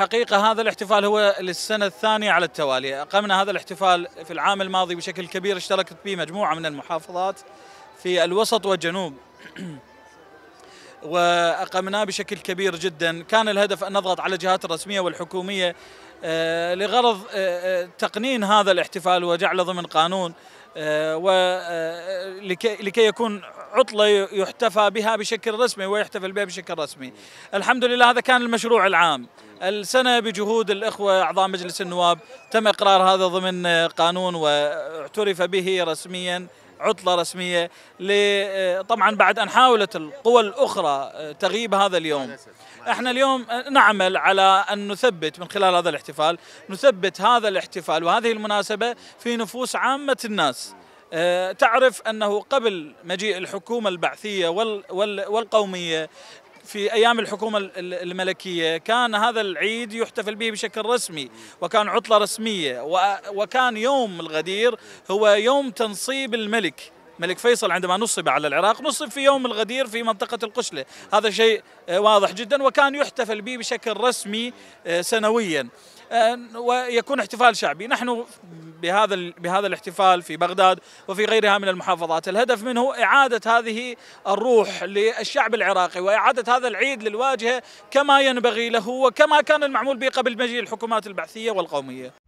حقيقة هذا الاحتفال هو للسنة الثانية على التوالي أقمنا هذا الاحتفال في العام الماضي بشكل كبير اشتركت به مجموعة من المحافظات في الوسط والجنوب وأقمناه بشكل كبير جدا كان الهدف أن نضغط على الجهات الرسمية والحكومية آه، لغرض آه، آه، تقنين هذا الاحتفال وجعله ضمن قانون آه، ولكي آه، يكون عطلة يحتفى بها بشكل رسمي ويحتفل بها بشكل رسمي الحمد لله هذا كان المشروع العام السنة بجهود الإخوة أعضاء مجلس النواب تم إقرار هذا ضمن قانون واعترف به رسميا عطلة رسمية آه، طبعا بعد أن حاولت القوى الأخرى آه، تغييب هذا اليوم احنا اليوم آه، نعمل على أن نثبت من خلال هذا الاحتفال نثبت هذا الاحتفال وهذه المناسبة في نفوس عامة الناس تعرف انه قبل مجيء الحكومه البعثيه والقوميه في ايام الحكومه الملكيه كان هذا العيد يحتفل به بشكل رسمي وكان عطله رسميه وكان يوم الغدير هو يوم تنصيب الملك الملك فيصل عندما نصب على العراق نصب في يوم الغدير في منطقة القشلة هذا شيء آه، واضح جدا وكان يحتفل به بشكل رسمي آه، سنويا آه، ويكون احتفال شعبي نحن بهذا بهذا الاحتفال في بغداد وفي غيرها من المحافظات، الهدف منه اعاده هذه الروح للشعب العراقي واعاده هذا العيد للواجهه كما ينبغي له وكما كان المعمول به قبل مجيء الحكومات البعثيه والقوميه.